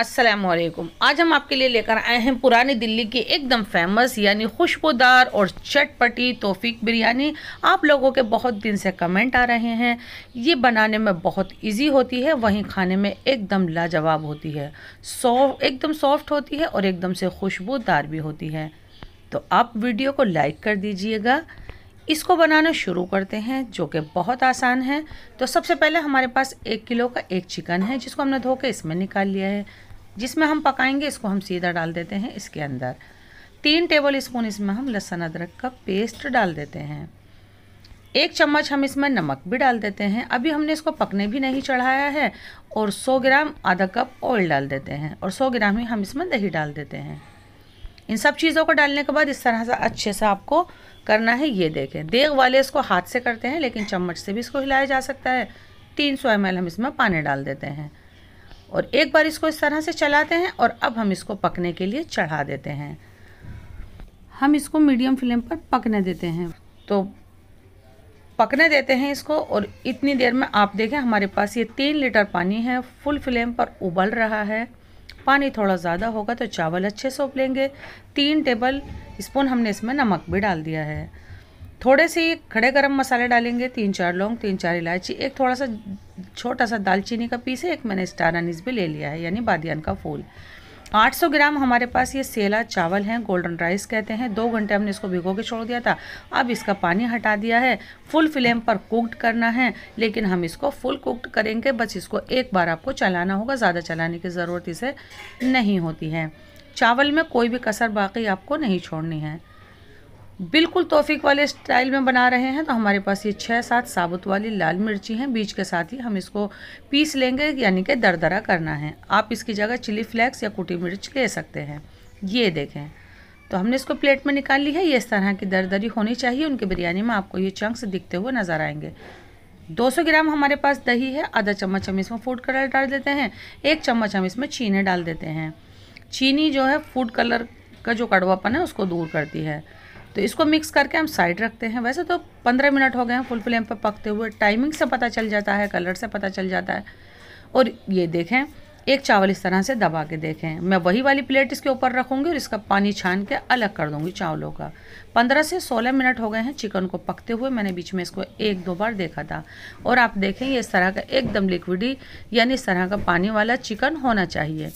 असलकम आज हम आपके लिए लेकर आए हैं पुरानी दिल्ली की एकदम फेमस यानी खुशबूदार और चटपटी तोफीक बिरयानी आप लोगों के बहुत दिन से कमेंट आ रहे हैं ये बनाने में बहुत इजी होती है वहीं खाने में एकदम लाजवाब होती है सॉफ्ट एकदम सॉफ्ट होती है और एकदम से खुशबूदार भी होती है तो आप वीडियो को लाइक कर दीजिएगा इसको बनाना शुरू करते हैं जो कि बहुत आसान है तो सबसे पहले हमारे पास एक किलो का एक चिकन है जिसको हमने धो के इसमें निकाल लिया है जिसमें हम पकाएंगे इसको हम सीधा डाल देते हैं इसके अंदर तीन टेबल स्पून इसमें हम लहसुन अदरक का पेस्ट डाल देते हैं एक चम्मच हम इसमें नमक भी डाल देते हैं अभी हमने इसको पकने भी नहीं चढ़ाया है और 100 ग्राम आधा कप ऑयल डाल देते हैं और 100 ग्राम ही हम इसमें दही डाल देते हैं इन सब चीज़ों को डालने के बाद इस तरह से अच्छे से आपको करना है ये देखें देख वाले इसको हाथ से करते हैं लेकिन चम्मच से भी इसको हिलाया जा सकता है तीन सौ एम हम इसमें पानी डाल देते हैं और एक बार इसको इस तरह से चलाते हैं और अब हम इसको पकने के लिए चढ़ा देते हैं हम इसको मीडियम फ्लेम पर पकने देते हैं तो पकने देते हैं इसको और इतनी देर में आप देखें हमारे पास ये तीन लीटर पानी है फुल फ्लेम पर उबल रहा है पानी थोड़ा ज़्यादा होगा तो चावल अच्छे से उबलेंगे तीन टेबल स्पून हमने इसमें नमक भी डाल दिया है थोड़े से खड़े गरम मसाले डालेंगे तीन चार लौंग तीन चार इलायची एक थोड़ा सा छोटा सा दालचीनी का पीस है एक मैंने स्टार अनिस भी ले लिया है यानी बादियान का फूल 800 ग्राम हमारे पास ये सेला चावल हैं गोल्डन राइस कहते हैं दो घंटे हमने इसको भिगो के छोड़ दिया था अब इसका पानी हटा दिया है फुल फ्लेम पर कुकड करना है लेकिन हम इसको फुल कुकड करेंगे बस इसको एक बार आपको चलाना होगा ज़्यादा चलाने की ज़रूरत इसे नहीं होती है चावल में कोई भी कसर बाकी आपको नहीं छोड़नी है बिल्कुल तोफीक वाले स्टाइल में बना रहे हैं तो हमारे पास ये छः सात साबुत वाली लाल मिर्ची हैं बीच के साथ ही हम इसको पीस लेंगे यानी कि दरदरा करना है आप इसकी जगह चिली फ्लेक्स या कुटी मिर्च ले सकते हैं ये देखें तो हमने इसको प्लेट में निकाल ली है ये इस तरह की दरदरी होनी चाहिए उनकी बिरयानी में आपको ये चंक्स दिखते हुए नज़र आएंगे 200 ग्राम हमारे पास दही है आधा चम्मच हम इसमें फूड कलर डाल देते हैं एक चम्मच हम इसमें चीनी डाल देते हैं चीनी जो है फूड कलर का जो कड़वापन है उसको दूर करती है तो इसको मिक्स करके हम साइड रखते हैं वैसे तो पंद्रह मिनट हो गए हैं फुल फ्लेम पर पकते हुए टाइमिंग से पता चल जाता है कलर से पता चल जाता है और ये देखें एक चावल इस तरह से दबा के देखें मैं वही वाली प्लेट इसके ऊपर रखूँगी और इसका पानी छान के अलग कर दूँगी चावलों का पंद्रह से सोलह मिनट हो गए हैं चिकन को पकते हुए मैंने बीच में इसको एक दो बार देखा था और आप देखें ये इस तरह का एकदम लिक्विडी यानी इस तरह का पानी वाला चिकन होना चाहिए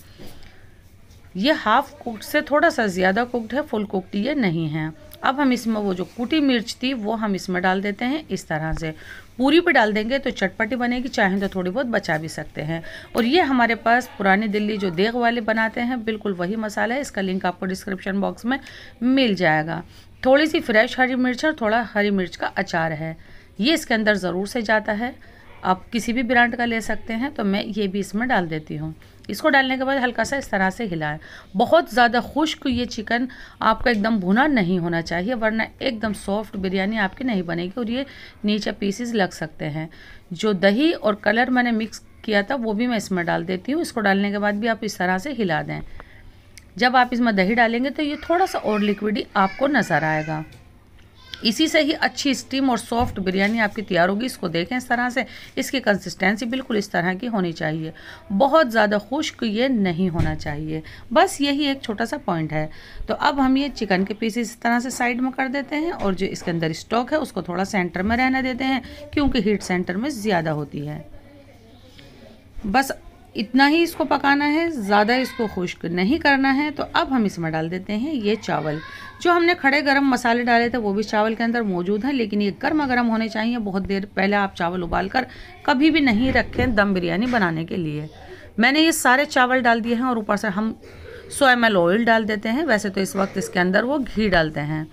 ये हाफ़ कुकड से थोड़ा सा ज़्यादा कुकड है फुल कुकड ये नहीं है अब हम इसमें वो जो कूटी मिर्च थी वो हम इसमें डाल देते हैं इस तरह से पूरी पे डाल देंगे तो चटपटी बनेगी चाहें तो थोड़ी बहुत बचा भी सकते हैं और ये हमारे पास पुरानी दिल्ली जो देख वाले बनाते हैं बिल्कुल वही मसाला है इसका लिंक आपको डिस्क्रिप्शन बॉक्स में मिल जाएगा थोड़ी सी फ्रेश हरी मिर्च और थोड़ा हरी मिर्च का अचार है ये इसके अंदर ज़रूर से जाता है आप किसी भी ब्रांड का ले सकते हैं तो मैं ये भी इसमें डाल देती हूँ इसको डालने के बाद हल्का सा इस तरह से हिलाएं बहुत ज़्यादा खुश्क ये चिकन आपका एकदम भुना नहीं होना चाहिए वरना एकदम सॉफ्ट बिरयानी आपकी नहीं बनेगी और ये नीचे पीसीस लग सकते हैं जो दही और कलर मैंने मिक्स किया था वो भी मैं इसमें डाल देती हूँ इसको डालने के बाद भी आप इस तरह से हिला दें जब आप इसमें दही डालेंगे तो ये थोड़ा सा और लिक्विडी आपको नज़र आएगा इसी से ही अच्छी स्टीम और सॉफ्ट बिरयानी आपकी तैयार होगी इसको देखें इस तरह से इसकी कंसिस्टेंसी बिल्कुल इस तरह की होनी चाहिए बहुत ज़्यादा खुश्क ये नहीं होना चाहिए बस यही एक छोटा सा पॉइंट है तो अब हम ये चिकन के पीसेस इस तरह से साइड में कर देते हैं और जो इसके अंदर स्टॉक है उसको थोड़ा सेंटर में रहने देते हैं क्योंकि हीट सेंटर में ज़्यादा होती है बस इतना ही इसको पकाना है ज़्यादा इसको खुश्क नहीं करना है तो अब हम इसमें डाल देते हैं ये चावल जो हमने खड़े गरम मसाले डाले थे वो भी चावल के अंदर मौजूद हैं लेकिन ये गर्मा गर्म होने चाहिए बहुत देर पहले आप चावल उबाल कर कभी भी नहीं रखें दम बिरयानी बनाने के लिए मैंने ये सारे चावल डाल दिए हैं और ऊपर से हम सौ एम ऑयल डाल देते हैं वैसे तो इस वक्त इसके अंदर वो घी डालते हैं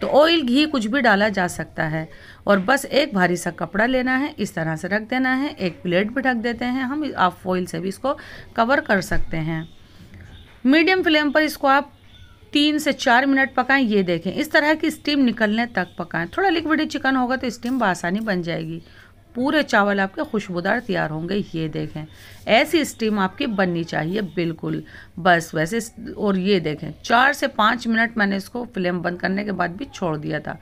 तो ऑयल घी कुछ भी डाला जा सकता है और बस एक भारी सा कपड़ा लेना है इस तरह से रख देना है एक प्लेट भी ढक देते हैं हम आप ऑयल से भी इसको कवर कर सकते हैं मीडियम फ्लेम पर इसको आप तीन से चार मिनट पकाएं ये देखें इस तरह की स्टीम निकलने तक पकाएं थोड़ा लिक्विड चिकन होगा तो स्टीम बसानी बन जाएगी पूरे चावल आपके खुशबूदार तैयार होंगे ये देखें ऐसी स्टीम आपकी बननी चाहिए बिल्कुल बस वैसे और ये देखें चार से पाँच मिनट मैंने इसको फ्लेम बंद करने के बाद भी छोड़ दिया था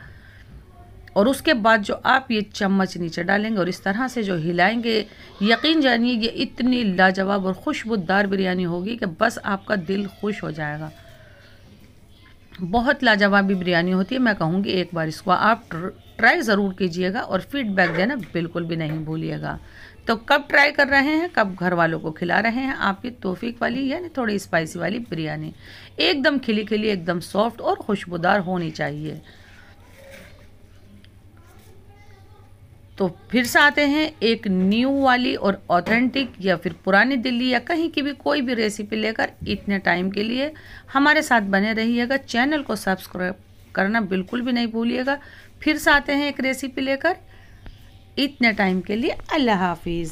और उसके बाद जो आप ये चम्मच नीचे डालेंगे और इस तरह से जो हिलाएंगे यकीन जानिए ये इतनी लाजवाब और खुशबूदार बिरयानी होगी कि बस आपका दिल खुश हो जाएगा बहुत लाजवाबी बिरयानी होती है मैं कहूँगी एक बार इसको आप ट्राई ज़रूर कीजिएगा और फीडबैक देना बिल्कुल भी नहीं भूलिएगा तो कब ट्राई कर रहे हैं कब घर वालों को खिला रहे हैं आपकी तोफीक वाली यानी थोड़ी स्पाइसी वाली बिरयानी एकदम खिली खिली एकदम सॉफ्ट और खुशबूदार होनी चाहिए तो फिर से आते हैं एक न्यू वाली और ऑथेंटिक या फिर पुरानी दिल्ली या कहीं की भी कोई भी रेसिपी लेकर इतने टाइम के लिए हमारे साथ बने रहिएगा चैनल को सब्सक्राइब करना बिल्कुल भी नहीं भूलिएगा फिर से आते हैं एक रेसिपी लेकर इतने टाइम के लिए अल्लाह हाफिज़